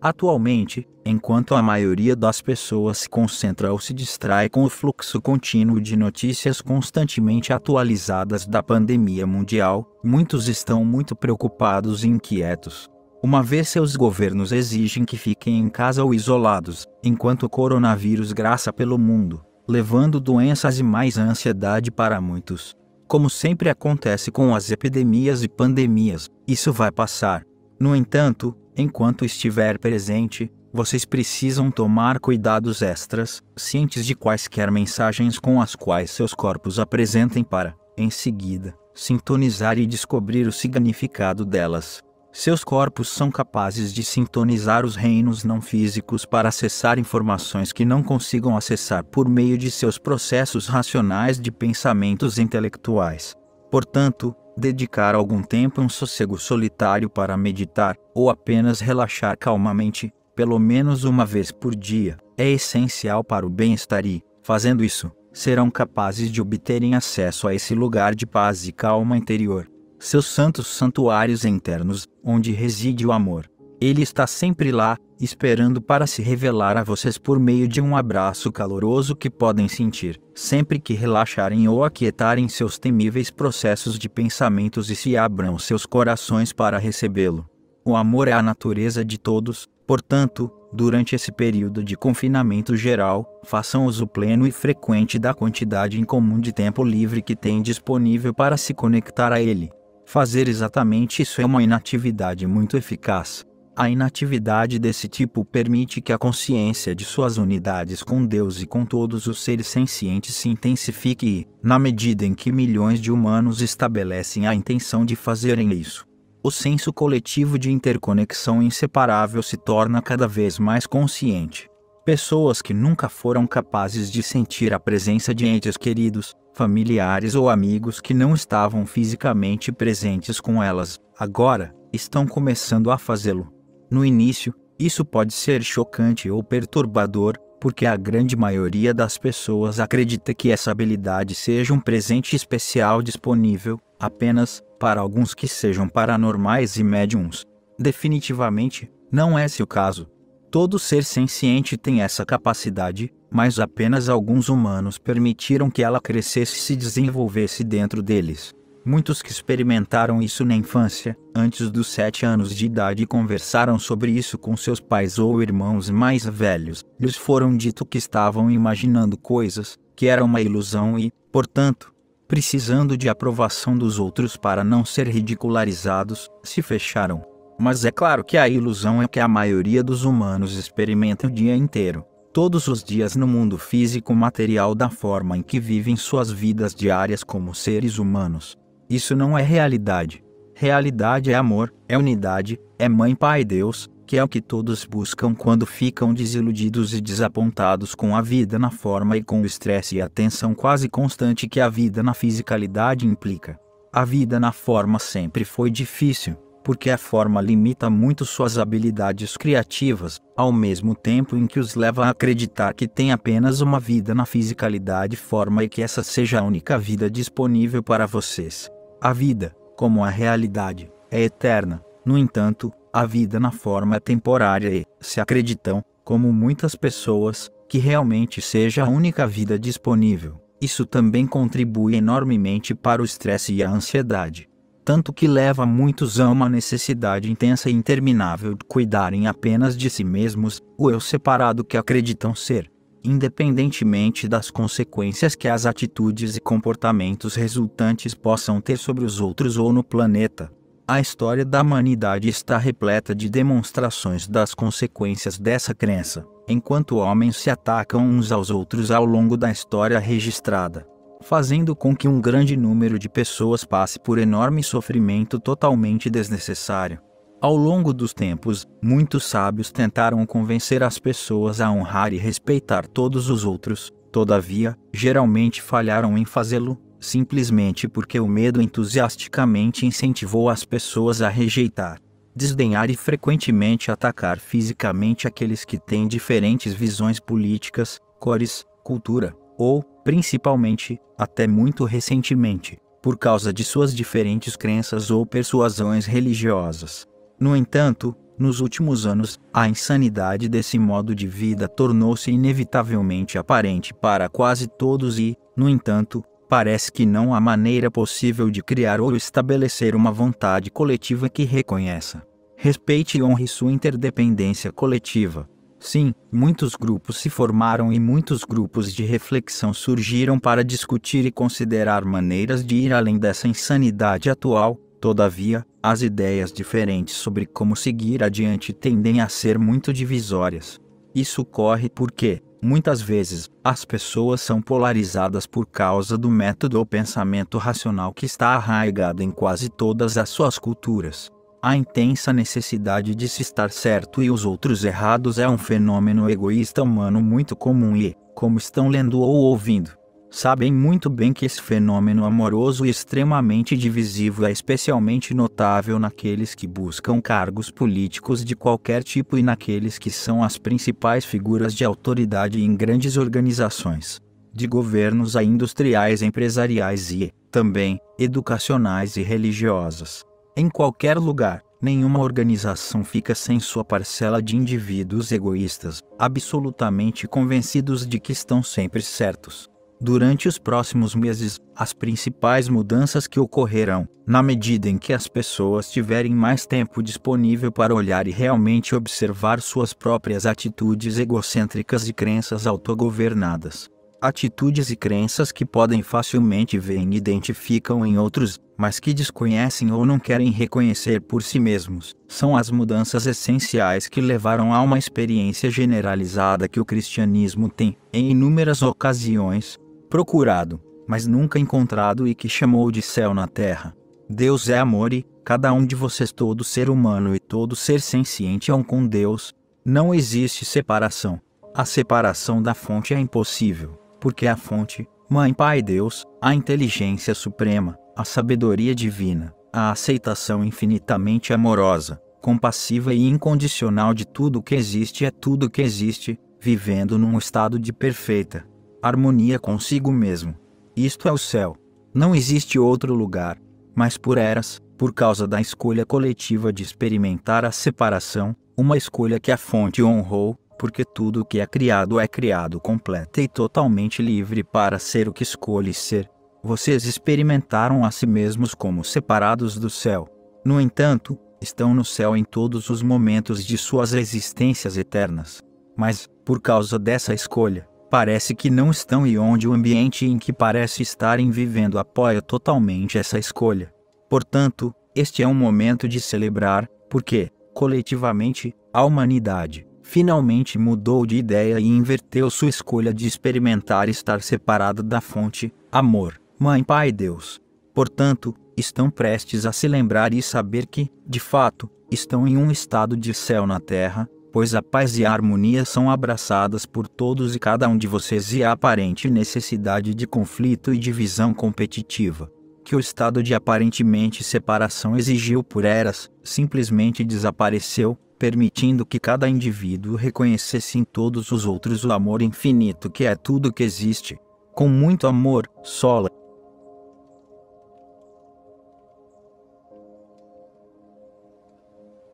Atualmente, enquanto a maioria das pessoas se concentra ou se distrai com o fluxo contínuo de notícias constantemente atualizadas da pandemia mundial, muitos estão muito preocupados e inquietos. Uma vez seus governos exigem que fiquem em casa ou isolados, enquanto o coronavírus graça pelo mundo, levando doenças e mais ansiedade para muitos. Como sempre acontece com as epidemias e pandemias, isso vai passar. No entanto, enquanto estiver presente, vocês precisam tomar cuidados extras, cientes de quaisquer mensagens com as quais seus corpos apresentem para, em seguida, sintonizar e descobrir o significado delas. Seus corpos são capazes de sintonizar os reinos não físicos para acessar informações que não consigam acessar por meio de seus processos racionais de pensamentos intelectuais. Portanto, dedicar algum tempo em sossego solitário para meditar, ou apenas relaxar calmamente, pelo menos uma vez por dia, é essencial para o bem-estar e, fazendo isso, serão capazes de obterem acesso a esse lugar de paz e calma interior, seus santos santuários internos, onde reside o amor. Ele está sempre lá, esperando para se revelar a vocês por meio de um abraço caloroso que podem sentir, sempre que relaxarem ou aquietarem seus temíveis processos de pensamentos e se abram seus corações para recebê-lo. O amor é a natureza de todos, portanto, durante esse período de confinamento geral, façam uso pleno e frequente da quantidade incomum de tempo livre que têm disponível para se conectar a ele. Fazer exatamente isso é uma inatividade muito eficaz a inatividade desse tipo permite que a consciência de suas unidades com Deus e com todos os seres sencientes se intensifique e, na medida em que milhões de humanos estabelecem a intenção de fazerem isso, o senso coletivo de interconexão inseparável se torna cada vez mais consciente. Pessoas que nunca foram capazes de sentir a presença de entes queridos, familiares ou amigos que não estavam fisicamente presentes com elas, agora estão começando a fazê-lo. No início, isso pode ser chocante ou perturbador, porque a grande maioria das pessoas acredita que essa habilidade seja um presente especial disponível apenas para alguns que sejam paranormais e médiums. Definitivamente, não é esse o caso. Todo ser senciente tem essa capacidade, mas apenas alguns humanos permitiram que ela crescesse e se desenvolvesse dentro deles. Muitos que experimentaram isso na infância, antes dos 7 anos de idade, e conversaram sobre isso com seus pais ou irmãos mais velhos, lhes foram dito que estavam imaginando coisas, que era uma ilusão e, portanto, precisando de aprovação dos outros para não ser ridicularizados, se fecharam. Mas é claro que a ilusão é que a maioria dos humanos experimenta o dia inteiro, todos os dias no mundo físico material da forma em que vivem suas vidas diárias como seres humanos. Isso não é realidade. Realidade é amor, é unidade, é mãe, pai, Deus, que é o que todos buscam quando ficam desiludidos e desapontados com a vida na forma e com o estresse e a tensão quase constante que a vida na fisicalidade implica. A vida na forma sempre foi difícil, porque a forma limita muito suas habilidades criativas, ao mesmo tempo em que os leva a acreditar que tem apenas uma vida na fisicalidade forma e que essa seja a única vida disponível para vocês. A vida, como a realidade, é eterna, no entanto, a vida na forma é temporária e, se acreditam, como muitas pessoas, que realmente seja a única vida disponível. Isso também contribui enormemente para o estresse e a ansiedade. Tanto que leva muitos a uma necessidade intensa e interminável de cuidarem apenas de si mesmos, o eu separado que acreditam ser independentemente das consequências que as atitudes e comportamentos resultantes possam ter sobre os outros ou no planeta. A história da humanidade está repleta de demonstrações das consequências dessa crença, enquanto homens se atacam uns aos outros ao longo da história registrada, fazendo com que um grande número de pessoas passe por enorme sofrimento totalmente desnecessário. Ao longo dos tempos, muitos sábios tentaram convencer as pessoas a honrar e respeitar todos os outros, todavia, geralmente falharam em fazê-lo, simplesmente porque o medo entusiasticamente incentivou as pessoas a rejeitar, desdenhar e frequentemente atacar fisicamente aqueles que têm diferentes visões políticas, cores, cultura, ou, principalmente, até muito recentemente, por causa de suas diferentes crenças ou persuasões religiosas. No entanto, nos últimos anos, a insanidade desse modo de vida tornou-se inevitavelmente aparente para quase todos e, no entanto, parece que não há maneira possível de criar ou estabelecer uma vontade coletiva que reconheça, respeite e honre sua interdependência coletiva. Sim, muitos grupos se formaram e muitos grupos de reflexão surgiram para discutir e considerar maneiras de ir além dessa insanidade atual, todavia, as ideias diferentes sobre como seguir adiante tendem a ser muito divisórias. Isso ocorre porque, muitas vezes, as pessoas são polarizadas por causa do método ou pensamento racional que está arraigado em quase todas as suas culturas. A intensa necessidade de se estar certo e os outros errados é um fenômeno egoísta humano muito comum e, como estão lendo ou ouvindo, sabem muito bem que esse fenômeno amoroso e extremamente divisivo é especialmente notável naqueles que buscam cargos políticos de qualquer tipo e naqueles que são as principais figuras de autoridade em grandes organizações, de governos a industriais, empresariais e, também, educacionais e religiosas. Em qualquer lugar, nenhuma organização fica sem sua parcela de indivíduos egoístas, absolutamente convencidos de que estão sempre certos durante os próximos meses as principais mudanças que ocorrerão, na medida em que as pessoas tiverem mais tempo disponível para olhar e realmente observar suas próprias atitudes egocêntricas e crenças autogovernadas. Atitudes e crenças que podem facilmente ver e identificam em outros, mas que desconhecem ou não querem reconhecer por si mesmos, são as mudanças essenciais que levaram a uma experiência generalizada que o cristianismo tem, em inúmeras ocasiões, procurado, mas nunca encontrado e que chamou de céu na terra. Deus é amor e, cada um de vocês, todo ser humano e todo ser senciente é um com Deus. Não existe separação. A separação da fonte é impossível, porque a fonte, Mãe Pai Deus, a inteligência suprema, a sabedoria divina, a aceitação infinitamente amorosa, compassiva e incondicional de tudo que existe é tudo que existe, vivendo num estado de perfeita harmonia consigo mesmo. Isto é o céu. Não existe outro lugar. Mas por eras, por causa da escolha coletiva de experimentar a separação, uma escolha que a fonte honrou, porque tudo o que é criado é criado completa e totalmente livre para ser o que escolhe ser. Vocês experimentaram a si mesmos como separados do céu. No entanto, estão no céu em todos os momentos de suas existências eternas. Mas, por causa dessa escolha, parece que não estão e onde o ambiente em que parece estarem vivendo apoia totalmente essa escolha. Portanto, este é um momento de celebrar, porque, coletivamente, a humanidade finalmente mudou de ideia e inverteu sua escolha de experimentar estar separada da fonte, amor, mãe, pai, Deus. Portanto, estão prestes a se lembrar e saber que, de fato, estão em um estado de céu na terra, pois a paz e a harmonia são abraçadas por todos e cada um de vocês e a aparente necessidade de conflito e divisão competitiva, que o estado de aparentemente separação exigiu por eras, simplesmente desapareceu, permitindo que cada indivíduo reconhecesse em todos os outros o amor infinito que é tudo que existe. Com muito amor, Sola,